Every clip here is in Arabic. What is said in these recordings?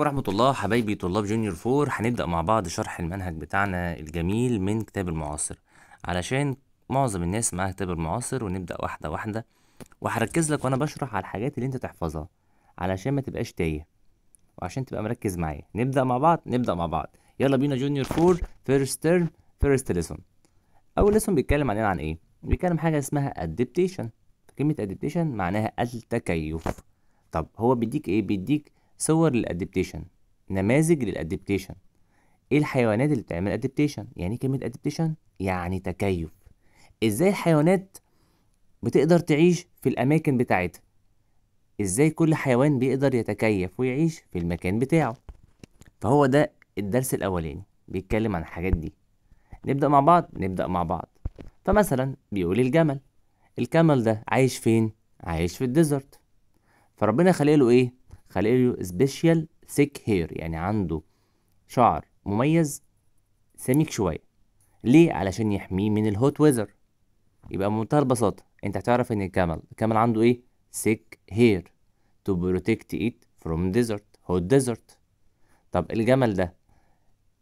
عليكم ورحمة الله حبايبي طلاب جونيور فور هنبدأ مع بعض شرح المنهج بتاعنا الجميل من كتاب المعاصر علشان معظم الناس معاها كتاب المعاصر ونبدأ واحدة واحدة وهركز لك وأنا بشرح على الحاجات اللي أنت تحفظها علشان ما تبقاش تايه وعشان تبقى مركز معايا نبدأ مع بعض نبدأ مع بعض يلا بينا جونيور فور فيرست تيرم فيرست ليسون أول ليسون بيتكلم عننا إيه؟ عن إيه؟ بيتكلم حاجة اسمها أدبتيشن كلمة أدبتيشن معناها التكيف طب هو بيديك إيه؟ بيديك صور للادابتيشن نماذج للادابتيشن ايه الحيوانات اللي بتعمل ادابتيشن يعني ايه كلمه ادابتيشن يعني تكيف ازاي الحيوانات بتقدر تعيش في الاماكن بتاعتها ازاي كل حيوان بيقدر يتكيف ويعيش في المكان بتاعه فهو ده الدرس الاولاني بيتكلم عن الحاجات دي نبدا مع بعض نبدا مع بعض فمثلا بيقول الجمل الكمل ده عايش فين عايش في الديزرت فربنا خلق له ايه له سبيشال ثيك هير يعني عنده شعر مميز سميك شوية ليه علشان يحميه من الهوت ويزر يبقى بمنتهى البساطة انت هتعرف ان الكامل الكامل عنده ايه ثيك هير to protect it from desert hot desert طب الجمل ده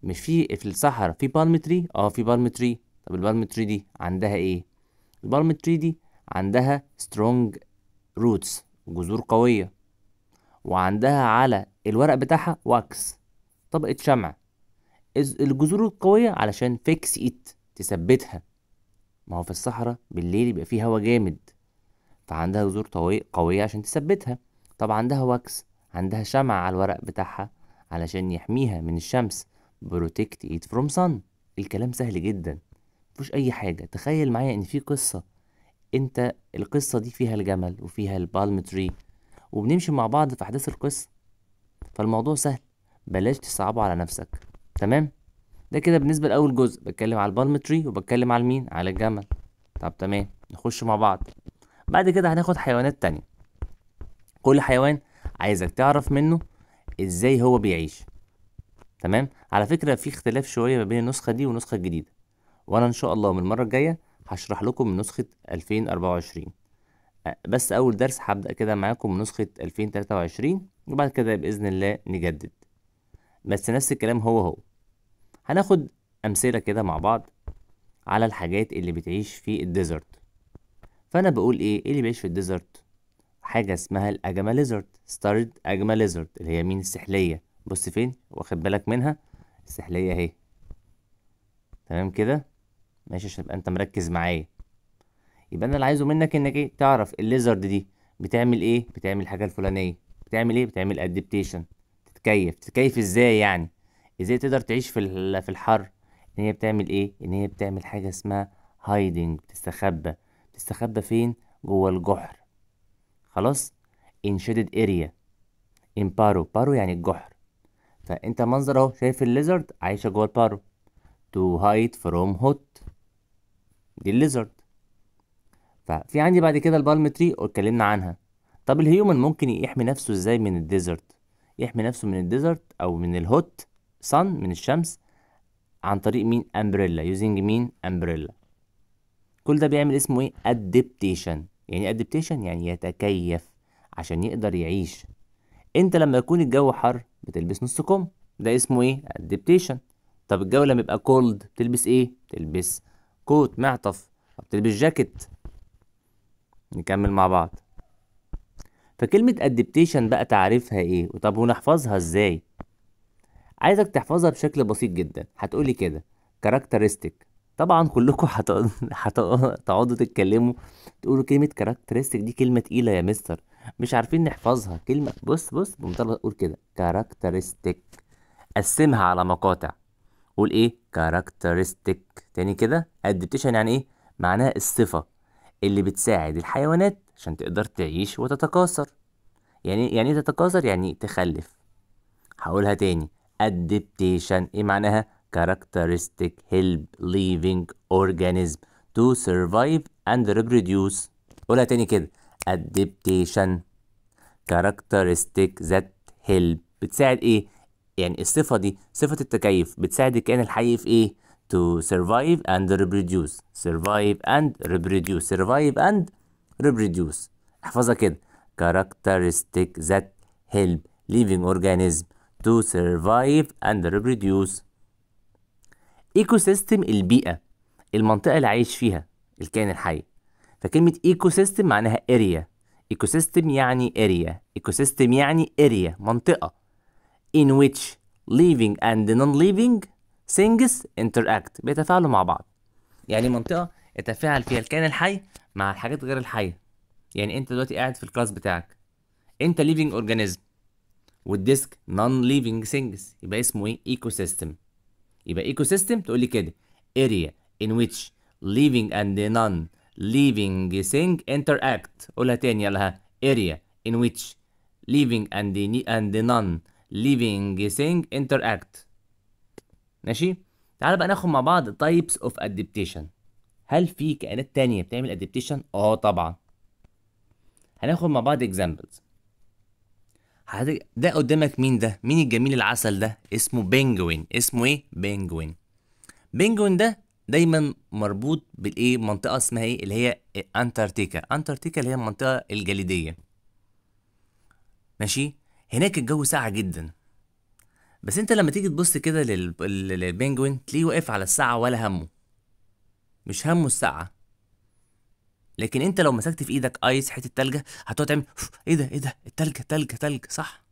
مش في في الصحراء في بالم تري اه في بالم تري طب البالم تري دي عندها ايه البالم تري دي عندها strong roots جذور قوية وعندها على الورق بتاعها واكس طبقة شمع الجذور القوية علشان فيكس ايت تثبتها ما هو في الصحراء بالليل يبقى فيه هوا جامد فعندها جذور قوية عشان تثبتها طب عندها واكس عندها شمعة على الورق بتاعها علشان يحميها من الشمس بروتكت إيت فروم سان الكلام سهل جدا مفيش أي حاجة تخيل معايا إن في قصة أنت القصة دي فيها الجمل وفيها البالم تري وبنمشي مع بعض في احداث القصه فالموضوع سهل بلاش تصعبه على نفسك تمام ده كده بالنسبه لاول جزء بتكلم على البالم تري وبتكلم على مين على الجمل طب تمام نخش مع بعض بعد كده هناخد حيوانات تانية كل حيوان عايزك تعرف منه ازاي هو بيعيش تمام على فكره في اختلاف شويه ما بين النسخه دي والنسخه الجديده وانا ان شاء الله من المره الجايه هشرح لكم من نسخه 2024 بس أول درس هبدأ كده معاكم نسخة 2023 وبعد كده بإذن الله نجدد بس نفس الكلام هو هو هناخد أمثلة كده مع بعض على الحاجات اللي بتعيش في الديزرت فأنا بقول إيه ايه اللي بيعيش في الديزرت حاجة اسمها الأجما ليزرد ستارد أجما ليزرد اللي هي مين السحلية بص فين واخد بالك منها السحلية أهي تمام كده ماشي عشان تبقى أنت مركز معايا يبقى انا اللي عايزه منك انك ايه تعرف الليزرد دي بتعمل ايه بتعمل الحاجه الفلانيه بتعمل ايه بتعمل ادابتيشن تتكيف تتكيف ازاي يعني ازاي تقدر تعيش في في الحر ان هي بتعمل ايه ان هي بتعمل حاجه اسمها هايدنج بتستخبى بتستخبى فين جوه الجحر خلاص ان shaded اريا ان بارو بارو يعني الجحر فانت منظر اهو شايف الليزرد عايشه جوه البارو تو هايد فروم هوت دي الليزرد ففي عندي بعد كده البالم تري واتكلمنا عنها طب الهيومن ممكن يحمي نفسه ازاي من الديزرت يحمي نفسه من الديزرت او من الهوت صن من الشمس عن طريق مين امبريلا يوزنج مين امبريلا كل ده بيعمل اسمه ايه ادابتيشن يعني ادابتيشن يعني يتكيف عشان يقدر يعيش انت لما يكون الجو حر بتلبس نص كم ده اسمه ايه ادابتيشن طب الجو لما يبقى كولد بتلبس ايه بتلبس كوت معطف بتلبس جاكيت نكمل مع بعض فكلمة adaptation بقى تعريفها ايه وطب ونحفظها ازاي عايزك تحفظها بشكل بسيط جدا هتقولي كده كاركترستيك طبعا كلكم هتقعدوا تتكلموا تقولوا كلمة كاركترستيك دي كلمة تقيلة يا مستر مش عارفين نحفظها كلمة بص بص بمنتهى قول كده كاركترستيك قسمها على مقاطع قول ايه كاركترستيك تاني كده adaptation يعني ايه معناها الصفة اللي بتساعد الحيوانات عشان تقدر تعيش وتتكاثر يعني يعني ايه تتكاثر يعني تخلف هقولها تاني adaptation ايه معناها characteristic help living organism to survive and reproduce قولها تاني كده adaptation characteristic that help بتساعد ايه يعني الصفه دي صفه التكيف بتساعد الكائن الحي في ايه to survive and reproduce survive and reproduce survive and reproduce احفظها كده characteristic that help living organism to survive and reproduce ecosystem البيئة المنطقة اللي عايش فيها الكائن الحي فكلمة ecosystem معناها area ecosystem يعني area ecosystem يعني area منطقة in which living and non-living things interact بيتفاعلوا مع بعض يعني منطقة يتفاعل فيها الكائن الحي مع الحاجات غير الحية يعني انت دلوقتي قاعد في الكلاس بتاعك انت living organism والديسك non living things يبقى اسمه ايه ايكو سيستم يبقى ايكو سيستم تقول لي كده area in which living and non living thing interact قولها تاني يلا area in which living and and non living thing interact ماشي تعال بقى ناخد مع بعض تايبس اوف ادابتيشن هل في كائنات تانية بتعمل ادابتيشن اه طبعا هناخد مع بعض اكزامبلز حضرتك ده قدامك مين ده مين الجميل العسل ده اسمه بينجوين اسمه ايه بينجوين بينجوين ده دايما مربوط بالايه منطقه اسمها ايه اللي هي انتاركتيكا انتاركتيكا اللي هي المنطقه الجليديه ماشي هناك الجو ساقع جدا بس انت لما تيجي تبص كده للبنجوين تلاقيه واقف على الساعة ولا همه مش همه الساعة لكن انت لو مسكت في ايدك ايس حتة تلجة هتقعد تعمل ايه ده ايه ده التلجة تلجة تلجة صح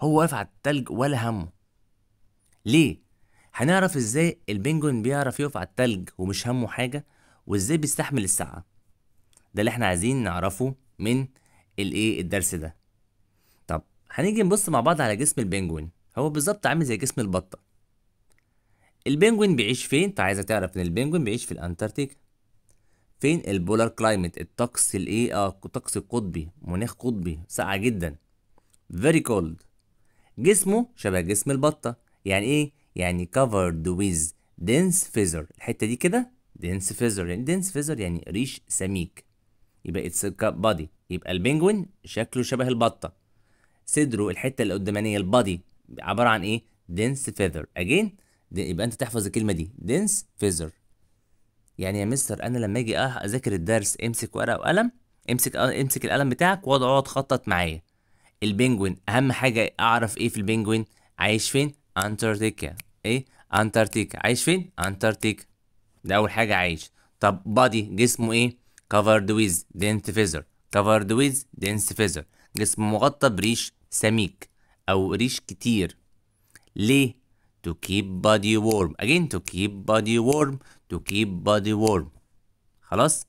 هو واقف على التلج ولا همه ليه هنعرف ازاي البنجوين بيعرف يقف على التلج ومش همه حاجة وازاي بيستحمل الساعة ده اللي احنا عايزين نعرفه من الايه الدرس ده طب هنيجي نبص مع بعض على جسم البنجوين هو بالظبط عامل زي جسم البطة البنجوين بيعيش فين انت عايزك تعرف ان البنجوين بيعيش في الانتاركتيكا فين البولار كلايمت الطقس الايه اه الطقس القطبي مناخ قطبي ساعة جدا very cold جسمه شبه جسم البطة يعني ايه يعني covered with dense feather الحتة دي كده dense feather يعني dense feather يعني ريش سميك يبقى it's body يبقى البنجوين شكله شبه البطة صدره الحتة قدامانية البادي عباره عن ايه دنس فيذر اجين يبقى انت تحفظ الكلمه دي دنس فيذر يعني يا مستر انا لما اجي اذاكر الدرس امسك ورقه وقلم امسك امسك القلم بتاعك واقعد اقعد خطط معايا البنجوين اهم حاجه اعرف ايه في البنجوين عايش فين انتاركتيكا ايه انتاركتيكا عايش فين انتاركتيكا ده اول حاجه عايش طب بادي جسمه ايه covered with dense feather covered with dense feather جسمه مغطى بريش سميك أو ريش كتير ليه؟ to keep body warm again to keep body warm to keep body warm خلاص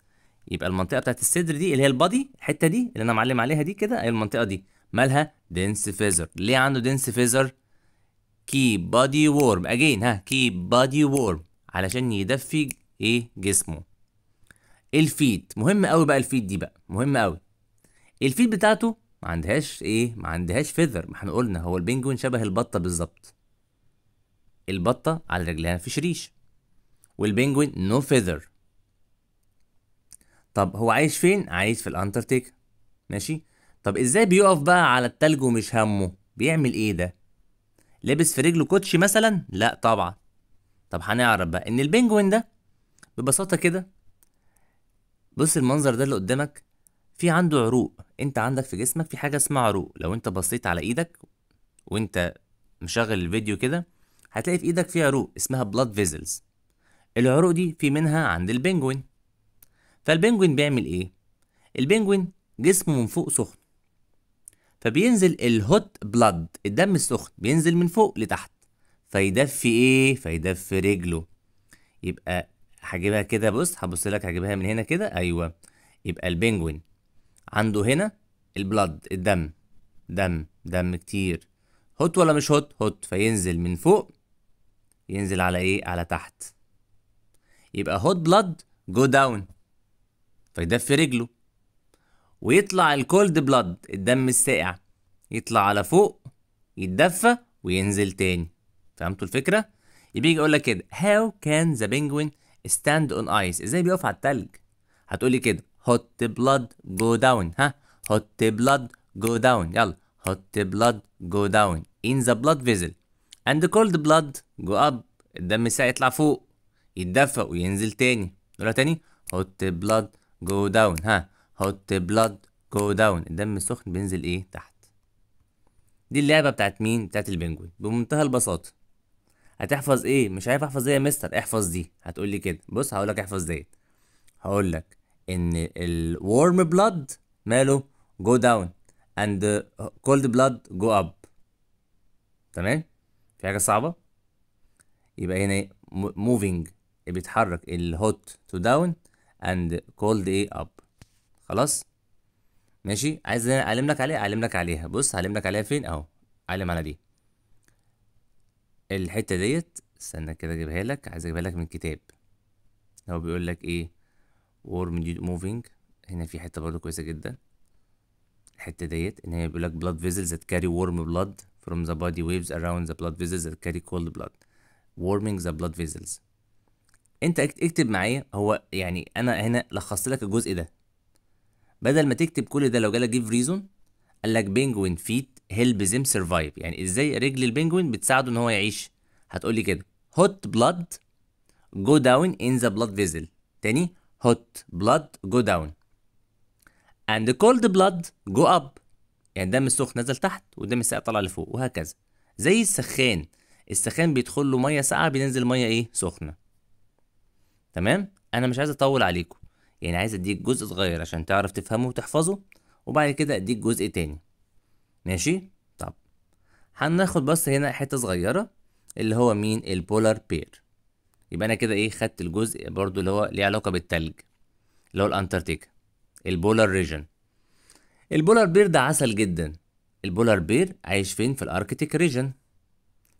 يبقى المنطقة بتاعت الصدر دي اللي هي البادي الحتة دي اللي أنا معلم عليها دي كده هي المنطقة دي مالها دنس فيزر ليه عنده دنس فيزر؟ keep body warm again ها keep body warm علشان يدفي ايه جسمه الفيت مهم قوي بقى الفيت دي بقى مهم قوي الفيت بتاعته ما عندهاش ايه ما عندهاش فيذر ما احنا قلنا هو البنجوين شبه البطه بالظبط البطه على رجلها مفيش ريش والبنجوين نو no فيذر طب هو عايش فين عايش في الانتاركتيكا ماشي طب ازاي بيقف بقى على التلج ومش همه بيعمل ايه ده لابس في رجله كوتشي مثلا لا طبعا طب هنعرف بقى ان البنجوين ده ببساطه كده بص المنظر ده اللي قدامك في عنده عروق انت عندك في جسمك في حاجه اسمها عروق لو انت بصيت على ايدك وانت مشغل الفيديو كده هتلاقي في ايدك في عروق اسمها بلاد فيزلز العروق دي في منها عند البنجوين فالبنجوين بيعمل ايه البنجوين جسمه من فوق سخن فبينزل الهوت بلاد الدم السخن بينزل من فوق لتحت فيدفي ايه فيدفي رجله يبقى هجيبها كده بص هبص لك هجيبها من هنا كده ايوه يبقى البنجوين عنده هنا البلد الدم دم دم كتير هوت ولا مش هوت هوت فينزل من فوق ينزل على ايه على تحت يبقى هوت بلد جو داون فيدفي رجله ويطلع الكولد بلد الدم الساقع يطلع على فوق يتدفى وينزل تاني فهمتوا الفكرة؟ يبقى يجي يقول لك كده هاو كان ذا بينجوين ستاند اون ايس ازاي بيقف على التلج؟ هتقولي كده hot blood go down ها hot blood go down يلا hot blood go down in the blood vessel and cold blood go up الدم الساقع يطلع فوق يتدفى وينزل تاني نقولها تاني hot blood go down ها hot blood go down الدم السخن بينزل ايه تحت دي اللعبة بتاعت مين بتاعت البنجوين بمنتهى البساطة هتحفظ ايه مش عارف احفظ ايه يا مستر احفظ دي هتقولي كده بص هقول لك احفظ ديت هقول لك ان الورم بلاد ماله جو داون اند كولد بلاد جو اب تمام في حاجه صعبه يبقى هنا موفينج إيه بيتحرك الهوت تو داون اند كولد ايه اب خلاص ماشي عايز اعلم لك عليها اعلم لك عليها بص اعلم لك عليها فين اهو اعلم على دي الحته ديت استنى كده اجيبها لك عايز اجيبها لك من كتاب هو بيقول لك ايه وور موفينج هنا في حته برضو كويسه جدا الحته ديت ان هي بيقول لك blood vessels that carry warm blood from the body waves around the blood vessels that carry cold blood warming the blood vessels انت اكتب معايا هو يعني انا هنا لخصت لك الجزء ده بدل ما تكتب كل ده لو جالك جيف ريزون قال لك بينجوين فيت هيلب زيم سرفايف يعني ازاي رجل البينجوين بتساعده ان هو يعيش هتقول لي كده هوت بلاد جو داون ان ذا بلاد فيزل تاني hot blood go down and cold blood go up يعني دم السخن نزل تحت ودم الساقع طلع لفوق وهكذا زي السخان السخان بيدخل له ميه ساقعه بينزل ميه ايه سخنه تمام انا مش عايز اطول عليكم يعني عايز اديك جزء صغير عشان تعرف تفهمه وتحفظه وبعد كده اديك جزء تاني ماشي طب هناخد بس هنا حته صغيره اللي هو مين البولار بير يبقى انا كده ايه خدت الجزء برضو اللي هو ليه علاقه بالتلج اللي هو الانتاركتيكا البولار ريجن البولار بير ده عسل جدا البولار بير عايش فين في الاركتيك ريجن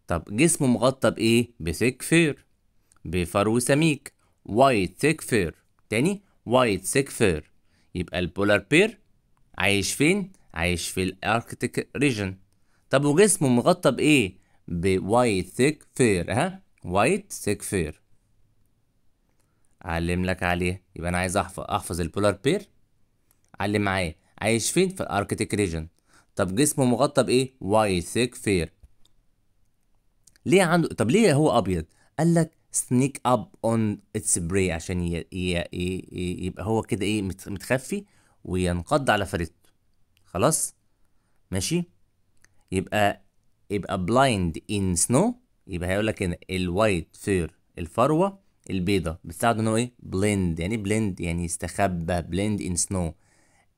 طب جسمه مغطى بايه بثيك فير بفرو سميك وايت ثيك فير تاني وايت ثيك فير يبقى البولار بير عايش فين عايش في الاركتيك ريجن طب وجسمه مغطى بايه بوايت ثيك فير ها وايت سيكفير اعلم لك عليه يبقى انا عايز احفظ احفظ البولار بير علم معايا عايش فين في الاركتيك ريجن طب جسمه مغطى بايه وايت ثيك فير ليه عنده طب ليه هو ابيض قال لك سنيك اب اون اتس براي عشان ي... ي... ي... يبقى هو كده ايه متخفي وينقض على فريته خلاص ماشي يبقى يبقى بلايند ان سنو يبقى هيقول لك هنا الوايت فير الفروه البيضه بتساعد ان هو ايه بلند يعني بلند إيه يعني يستخبى بلند ان سنو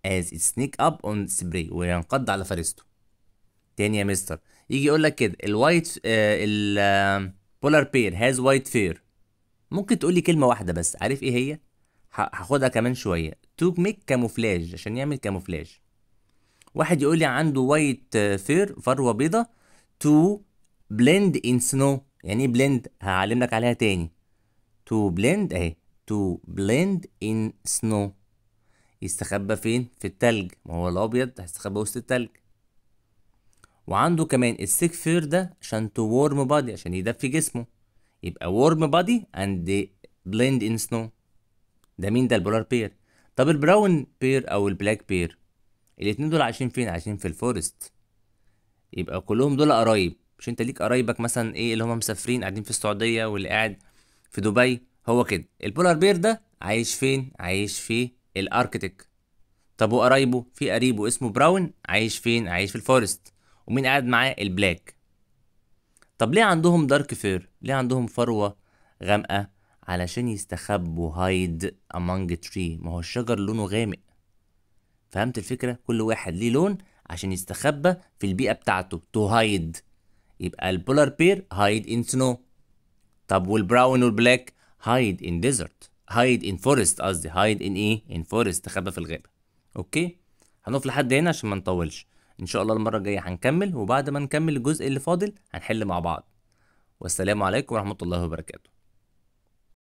از سنيك اب اون سبري وينقض على فريسته تاني يا مستر يجي يقول لك كده الوايت البولار بير هاز وايت فير ممكن تقول لي كلمه واحده بس عارف ايه هي هاخدها كمان شويه تو ميك كاموفلاج عشان يعمل كاموفلاج واحد يقول لي عنده وايت آه، فير فروه بيضه تو بلند ان سنو يعني ايه بلند هعلمك عليها تاني تو بلند اهي تو بلند ان سنو يستخبى فين في التلج ما هو الابيض هيستخبى وسط التلج وعنده كمان السيك فير ده عشان تو وورم بادي عشان يدفي جسمه يبقى وورم بادي اند بلند ان سنو ده مين ده البولار بير طب البراون بير او البلاك بير الاتنين دول عايشين فين عايشين في الفورست يبقى كلهم دول قرايب مش انت ليك قرايبك مثلا ايه اللي هم مسافرين قاعدين في السعوديه واللي قاعد في دبي هو كده البولار بير ده عايش فين عايش في الاركتيك طب وقرايبه في قريبه اسمه براون عايش فين عايش في الفورست ومين قاعد معاه البلاك طب ليه عندهم دارك فير ليه عندهم فروه غامقه علشان يستخبوا هايد امونج تري ما هو الشجر لونه غامق فهمت الفكره كل واحد ليه لون عشان يستخبى في البيئه بتاعته تو هايد يبقى البولار بير هايد ان سنو طب والبراون والبلاك هايد ان ديزرت هايد ان فورست قصدي هايد ان ايه ان فورست تخبى في الغابه اوكي هنقف لحد هنا عشان ما نطولش ان شاء الله المره الجايه هنكمل وبعد ما نكمل الجزء اللي فاضل هنحل مع بعض والسلام عليكم ورحمه الله وبركاته